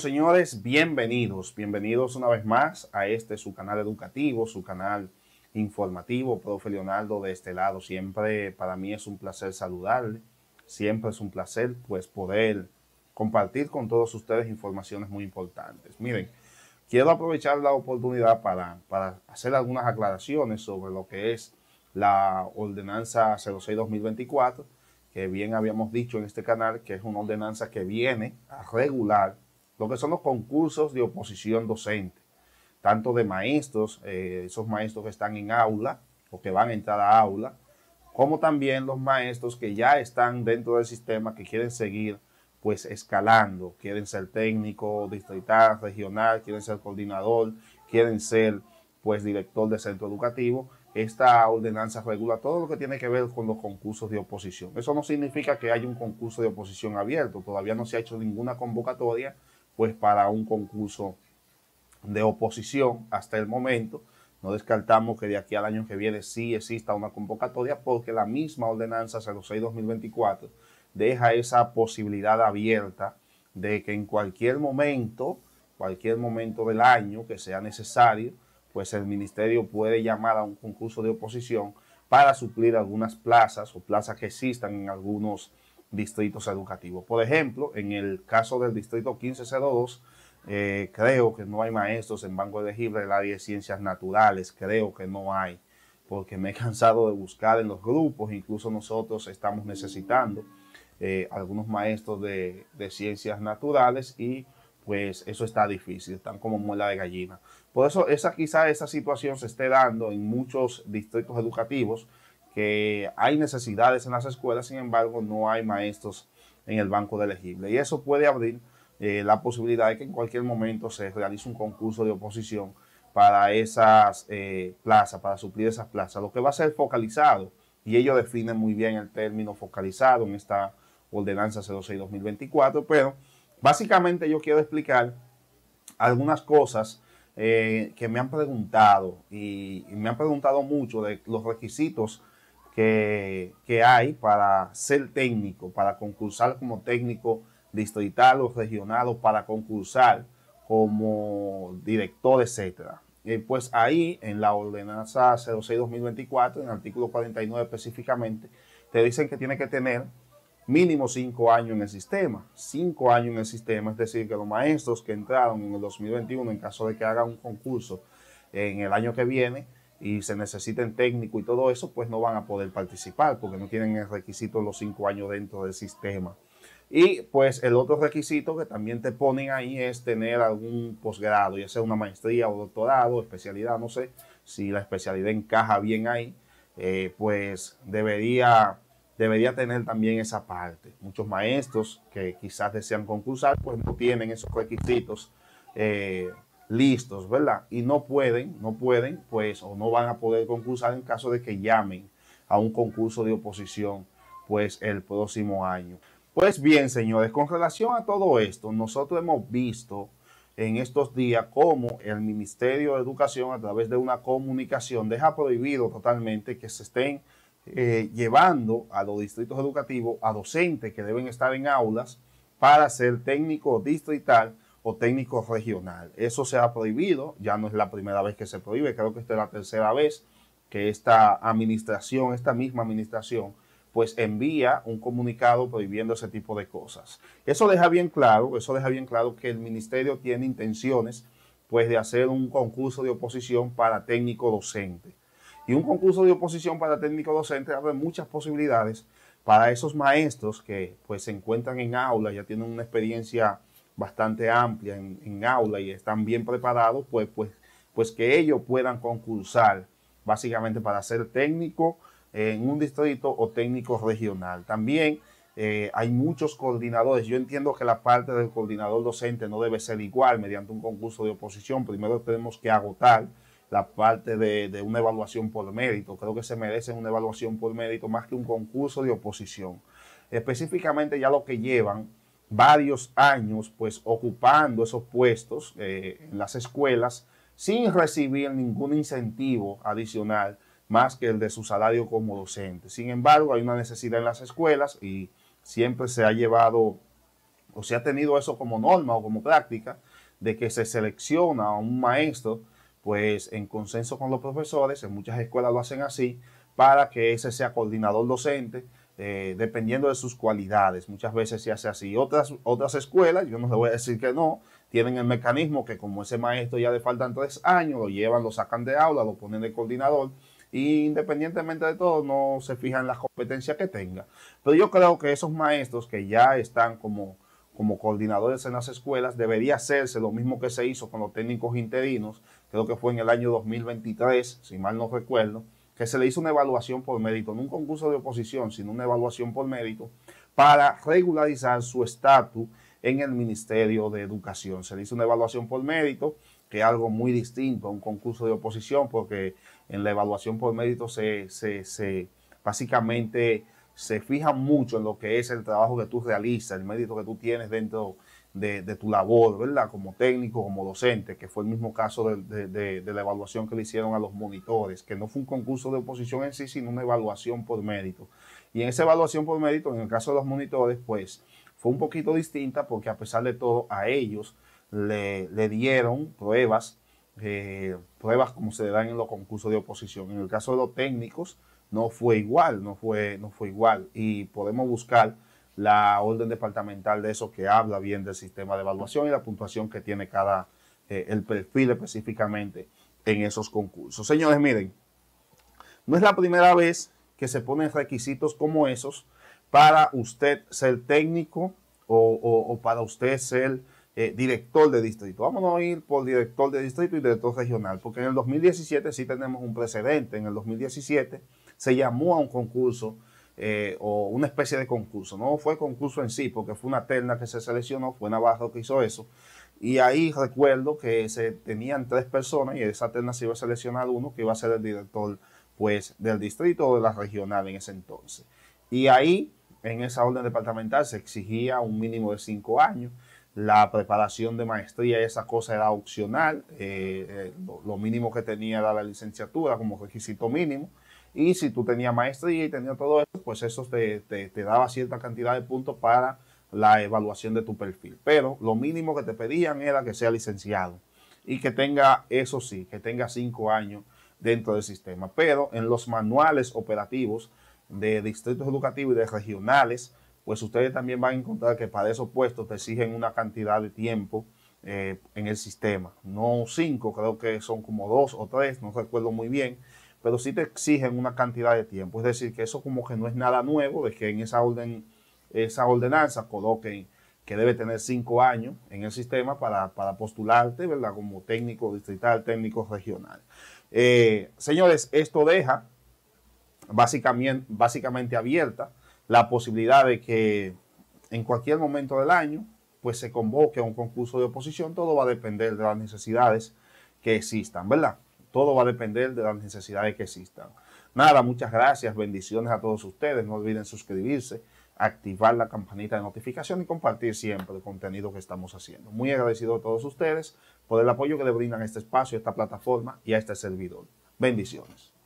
señores, bienvenidos, bienvenidos una vez más a este su canal educativo, su canal informativo, profe Leonardo de este lado. Siempre para mí es un placer saludarle, siempre es un placer pues poder compartir con todos ustedes informaciones muy importantes. Miren, quiero aprovechar la oportunidad para, para hacer algunas aclaraciones sobre lo que es la ordenanza 06-2024, que bien habíamos dicho en este canal, que es una ordenanza que viene a regular lo que son los concursos de oposición docente, tanto de maestros, eh, esos maestros que están en aula o que van a entrar a aula, como también los maestros que ya están dentro del sistema, que quieren seguir pues escalando, quieren ser técnico, distrital, regional, quieren ser coordinador, quieren ser pues director de centro educativo, esta ordenanza regula todo lo que tiene que ver con los concursos de oposición. Eso no significa que haya un concurso de oposición abierto, todavía no se ha hecho ninguna convocatoria pues para un concurso de oposición hasta el momento. No descartamos que de aquí al año que viene sí exista una convocatoria porque la misma ordenanza 06-2024 deja esa posibilidad abierta de que en cualquier momento, cualquier momento del año que sea necesario, pues el ministerio puede llamar a un concurso de oposición para suplir algunas plazas o plazas que existan en algunos distritos educativos. Por ejemplo, en el caso del distrito 1502, eh, creo que no hay maestros en banco de del área de ciencias naturales, creo que no hay, porque me he cansado de buscar en los grupos, incluso nosotros estamos necesitando eh, algunos maestros de, ciencias naturales y pues eso está difícil, están como muela de gallina. Por eso esa, quizá esa situación se esté dando en muchos distritos educativos que hay necesidades en las escuelas, sin embargo, no hay maestros en el banco de elegible. Y eso puede abrir eh, la posibilidad de que en cualquier momento se realice un concurso de oposición para esas eh, plazas, para suplir esas plazas, lo que va a ser focalizado. Y ellos definen muy bien el término focalizado en esta ordenanza 06-2024, pero básicamente yo quiero explicar algunas cosas eh, que me han preguntado y, me han preguntado mucho de los requisitos que, hay para ser técnico, para concursar como técnico distrital o regional o para concursar como director, etcétera. Y eh, pues ahí, en la ordenanza 06-2024, en el artículo 49 específicamente, te dicen que tiene que tener mínimo cinco años en el sistema. Cinco años en el sistema, es decir, que los maestros que entraron en el 2021, en caso de que hagan un concurso en el año que viene, y se necesiten técnico y todo eso, pues no van a poder participar porque no tienen el requisito los cinco años dentro del sistema. Y pues el otro requisito que también te ponen ahí es tener algún posgrado, ya sea una maestría o doctorado, especialidad, no sé si la especialidad encaja bien ahí, eh, pues debería, debería tener también esa parte. Muchos maestros que quizás desean concursar, pues no tienen esos requisitos. Eh, listos, ¿verdad? Y no pueden, no pueden, pues, o no van a poder concursar en caso de que llamen a un concurso de oposición, pues, el próximo año. Pues bien, señores, con relación a todo esto, nosotros hemos visto en estos días cómo el Ministerio de Educación, a través de una comunicación, deja prohibido totalmente que se estén eh, llevando a los distritos educativos a docentes que deben estar en aulas para ser técnico distrital o técnico regional. Eso se ha prohibido, ya no es la primera vez que se prohíbe, creo que esta es la tercera vez que esta administración, esta misma administración, pues envía un comunicado prohibiendo ese tipo de cosas. Eso deja bien claro, eso deja bien claro que el ministerio tiene intenciones pues de hacer un concurso de oposición para técnico docente. Y un concurso de oposición para técnico docente abre muchas posibilidades para esos maestros que pues se encuentran en aula, ya tienen una experiencia bastante amplia en, aula y están bien preparados, pues, pues, pues que ellos puedan concursar básicamente para ser técnico en un distrito o técnico regional. También eh, hay muchos coordinadores. Yo entiendo que la parte del coordinador docente no debe ser igual mediante un concurso de oposición. Primero tenemos que agotar la parte de, de una evaluación por mérito. Creo que se merece una evaluación por mérito más que un concurso de oposición. Específicamente ya lo que llevan varios años pues ocupando esos puestos eh, en las escuelas sin recibir ningún incentivo adicional más que el de su salario como docente. Sin embargo, hay una necesidad en las escuelas y siempre se ha llevado o se ha tenido eso como norma o como práctica de que se selecciona a un maestro pues en consenso con los profesores, en muchas escuelas lo hacen así, para que ese sea coordinador docente eh, dependiendo de sus cualidades. Muchas veces se hace así. Otras, otras escuelas, yo no les voy a decir que no, tienen el mecanismo que como ese maestro ya le faltan tres años, lo llevan, lo sacan de aula, lo ponen de coordinador. Y independientemente de todo, no se fijan en la competencia que tenga. Pero yo creo que esos maestros que ya están como como coordinadores en las escuelas, debería hacerse lo mismo que se hizo con los técnicos interinos, creo que fue en el año 2023, si mal no recuerdo, que se le hizo una evaluación por mérito, no un concurso de oposición, sino una evaluación por mérito, para regularizar su estatus en el Ministerio de Educación. Se le hizo una evaluación por mérito, que es algo muy distinto a un concurso de oposición, porque en la evaluación por mérito se, básicamente se fija mucho en lo que es el trabajo que tú realizas, el mérito que tú tienes dentro de de, tu labor, ¿verdad? Como técnico, como docente, que fue el mismo caso de, la evaluación que le hicieron a los monitores, que no fue un concurso de oposición en sí, sino una evaluación por mérito. Y en esa evaluación por mérito, en el caso de los monitores, pues fue un poquito distinta porque a pesar de todo, a ellos le, dieron pruebas, eh, pruebas como se dan en los concursos de oposición. En el caso de los técnicos, no fue igual, no fue, no fue igual. Y podemos buscar la orden departamental de eso que habla bien del sistema de evaluación y la puntuación que tiene cada, eh, el perfil específicamente en esos concursos. Señores, miren, no es la primera vez que se ponen requisitos como esos para usted ser técnico o, para usted ser eh, director de distrito. Vámonos a ir por director de distrito y director regional, porque en el 2017 sí tenemos un precedente. En el 2017 se llamó a un concurso eh, o una especie de concurso. No fue concurso en sí, porque fue una terna que se seleccionó, fue Navarro que hizo eso. Y ahí recuerdo que se tenían tres personas y esa terna se iba a seleccionar uno que iba a ser el director pues, del distrito o de la regional en ese entonces. Y ahí, en esa orden departamental, se exigía un mínimo de cinco años. La preparación de maestría y esa cosa era opcional. Eh, eh, lo, lo, mínimo que tenía era la licenciatura como requisito mínimo. Y si tú tenías maestría y tenías todo eso, pues eso te, daba cierta cantidad de puntos para la evaluación de tu perfil. Pero lo mínimo que te pedían era que sea licenciado y que tenga, eso sí, que tenga cinco años dentro del sistema. Pero en los manuales operativos de distritos educativos y de regionales, pues ustedes también van a encontrar que para esos puestos te exigen una cantidad de tiempo eh, en el sistema. No cinco, creo que son como dos o tres, no recuerdo muy bien pero sí te exigen una cantidad de tiempo. Es decir, que eso como que no es nada nuevo, de que en esa, orden, esa ordenanza coloquen que debe tener cinco años en el sistema para, postularte, ¿verdad? Como técnico distrital, técnico regional. Eh, señores, esto deja básicamente, básicamente abierta la posibilidad de que en cualquier momento del año, pues se convoque a un concurso de oposición, todo va a depender de las necesidades que existan, ¿verdad? Todo va a depender de las necesidades que existan. Nada, muchas gracias, bendiciones a todos ustedes. No olviden suscribirse, activar la campanita de notificación y compartir siempre el contenido que estamos haciendo. Muy agradecido a todos ustedes por el apoyo que le brindan a este espacio, a esta plataforma y a este servidor. Bendiciones.